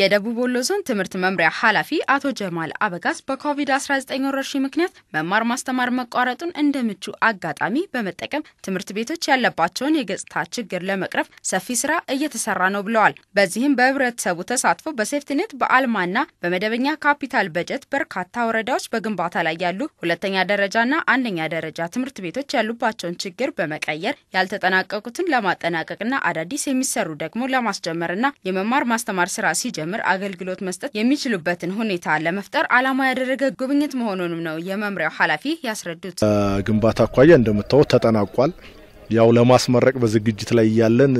የደቡብ ወሎ ዞን ትምህርት መምሪያ ኃላፊ አቶ ጀማል አበጋዝ በኮቪድ-19 ወረርሽኝ ምክንያት መማር ማስተማር መቋረጡን እንደ ምቹ አጋጣሚ በመጠቀም ትምህርት ቤቶች ያለባቸውን የገጽታ ችግር ለመቅረፍ ሰፊ ስራ እየተሰራ ነው ብለዋል። በዚህም በህብረተሰቡ ተሳትፎ በሴፍቲኔት በአልማና በመደበኛ ካፒታል በጀት በርካታ ወረዳዎች በግንባታ ላይ ያሉ ሁለተኛ ደረጃና አንደኛ ደረጃ ትምህርት ቤቶች ያሉባቸውን ችግር በመቀየር ያልተጠናቀቁትን ለማጠናቀቅና አዳዲስ የሚሰሩ ደግሞ ለማስጀመርና የመማር ማስተማር ስራ ሲጀ ሳይጀምር አገልግሎት መስጠት የሚችሉበትን ሁኔታ ለመፍጠር ዓላማ ያደረገ ጉብኝት መሆኑንም ነው የመምሪያው ኃላፊ ያስረዱት። ግንባታ አኳያ እንደምታወት ተጠናቋል። ያው ለማስመረቅ በዝግጅት ላይ እያለን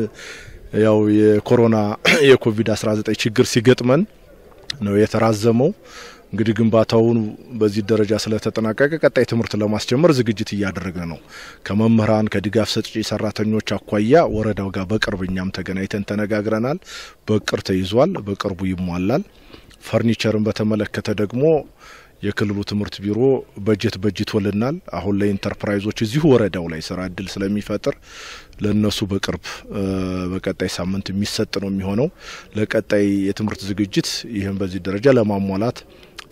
ያው የኮሮና የኮቪድ 19 ችግር ሲገጥመን ነው የተራዘመው። እንግዲህ ግንባታውን በዚህ ደረጃ ስለተጠናቀቀ ቀጣይ ትምህርት ለማስጀመር ዝግጅት እያደረገ ነው። ከመምህራን ከድጋፍ ሰጪ ሰራተኞች አኳያ ወረዳው ጋር በቅርብ እኛም ተገናኝተን ተነጋግረናል። በቅር ተይዟል፣ በቅርቡ ይሟላል። ፈርኒቸርን በተመለከተ ደግሞ የክልሉ ትምህርት ቢሮ በጀት በጅቶልናል። አሁን ላይ ኢንተርፕራይዞች እዚሁ ወረዳው ላይ ስራ እድል ስለሚፈጥር ለእነሱ በቅርብ በቀጣይ ሳምንት የሚሰጥ ነው የሚሆነው። ለቀጣይ የትምህርት ዝግጅት ይህን በዚህ ደረጃ ለማሟላት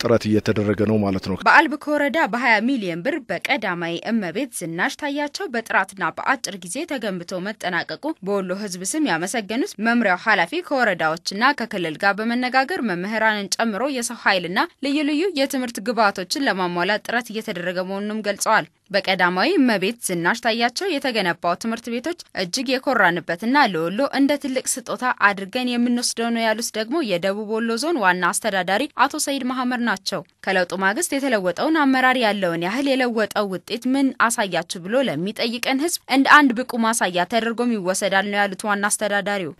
ጥረት እየተደረገ ነው ማለት ነው። በአልብኮ ወረዳ በ20 ሚሊዮን ብር በቀዳማዊ እመቤት ዝናሽ ታያቸው በጥራትና በአጭር ጊዜ ተገንብቶ መጠናቀቁ በወሎ ህዝብ ስም ያመሰገኑት መምሪያው ኃላፊ ከወረዳዎችና ከክልል ጋር በመነጋገር መምህራንን ጨምሮ የሰው ኃይልና ልዩ ልዩ የትምህርት ግብዓቶችን ለማሟላት ጥረት እየተደረገ መሆኑንም ገልጸዋል። በቀዳማዊ እመቤት ዝናሽ ታያቸው የተገነባው ትምህርት ቤቶች እጅግ የኮራንበትና ለወሎ እንደ ትልቅ ስጦታ አድርገን የምንወስደው ነው ያሉት ደግሞ የደቡብ ወሎ ዞን ዋና አስተዳዳሪ አቶ ሰይድ መሐመድ ናቸው። ከለውጡ ማግስት የተለወጠውን አመራር ያለውን ያህል የለወጠው ውጤት ምን አሳያችሁ ብሎ ለሚጠይቀን ህዝብ እንደ አንድ ብቁ ማሳያ ተደርጎም ይወሰዳል ነው ያሉት ዋና አስተዳዳሪው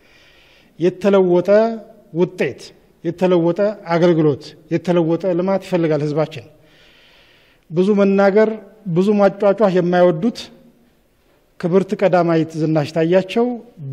የተለወጠ ውጤት የተለወጠ አገልግሎት የተለወጠ ልማት ይፈልጋል ህዝባችን። ብዙ መናገር ብዙ ማጫጫህ የማይወዱት ክብርት ቀዳማዊት ዝናሽ ታያቸው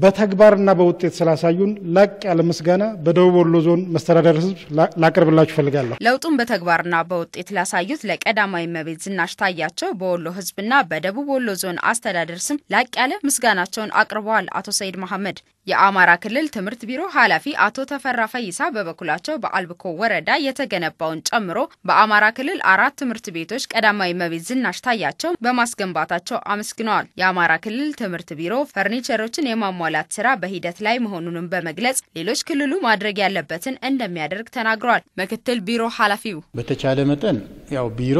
በተግባርና በውጤት ስላሳዩን ላቅ ያለ ምስጋና በደቡብ ወሎ ዞን መስተዳደር ሕዝብ ላቅርብላችሁ ፈልጋለሁ። ለውጡን በተግባርና በውጤት ላሳዩት ለቀዳማዊ እመቤት ዝናሽ ታያቸው በወሎ ሕዝብና በደቡብ ወሎ ዞን አስተዳደር ስም ላቅ ያለ ምስጋናቸውን አቅርበዋል አቶ ሰይድ መሐመድ። የአማራ ክልል ትምህርት ቢሮ ኃላፊ አቶ ተፈራ ፈይሳ በበኩላቸው በአልብኮ ወረዳ የተገነባውን ጨምሮ በአማራ ክልል አራት ትምህርት ቤቶች ቀዳማዊ እመቤት ዝናሽ ታያቸው በማስገንባታቸው አመስግነዋል። የአማራ ክልል ትምህርት ቢሮ ፈርኒቸሮችን የማሟላት ስራ በሂደት ላይ መሆኑንም በመግለጽ ሌሎች ክልሉ ማድረግ ያለበትን እንደሚያደርግ ተናግረዋል። ምክትል ቢሮ ኃላፊው በተቻለ መጠን ያው ቢሮ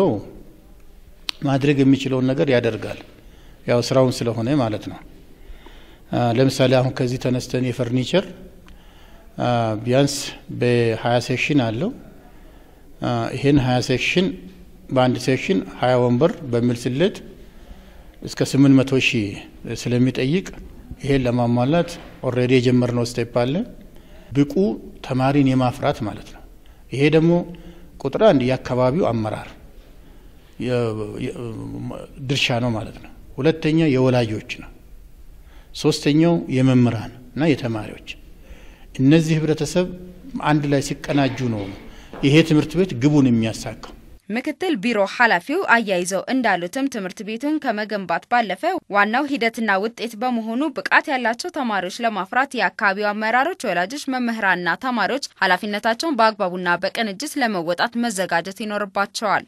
ማድረግ የሚችለውን ነገር ያደርጋል። ያው ስራውን ስለሆነ ማለት ነው ለምሳሌ አሁን ከዚህ ተነስተን የፈርኒቸር ቢያንስ በሀያ ሴክሽን አለው። ይህን ሀያ ሴክሽን በአንድ ሴክሽን ሀያ ወንበር በሚል ስሌት እስከ ስምንት መቶ ሺህ ስለሚጠይቅ ይሄን ለማሟላት ኦልሬዲ የጀመርነው ስቴፕ አለ። ብቁ ተማሪን የማፍራት ማለት ነው። ይሄ ደግሞ ቁጥር አንድ የአካባቢው አመራር ድርሻ ነው ማለት ነው። ሁለተኛ የወላጆች ነው። ሶስተኛው የመምህራን እና የተማሪዎች እነዚህ ህብረተሰብ አንድ ላይ ሲቀናጁ ነው ይሄ ትምህርት ቤት ግቡን የሚያሳካው። ምክትል ቢሮ ኃላፊው አያይዘው እንዳሉትም ትምህርት ቤቱን ከመገንባት ባለፈ ዋናው ሂደትና ውጤት በመሆኑ ብቃት ያላቸው ተማሪዎች ለማፍራት የአካባቢው አመራሮች፣ ወላጆች፣ መምህራንና ተማሪዎች ኃላፊነታቸውን በአግባቡና በቅንጅት ለመወጣት መዘጋጀት ይኖርባቸዋል።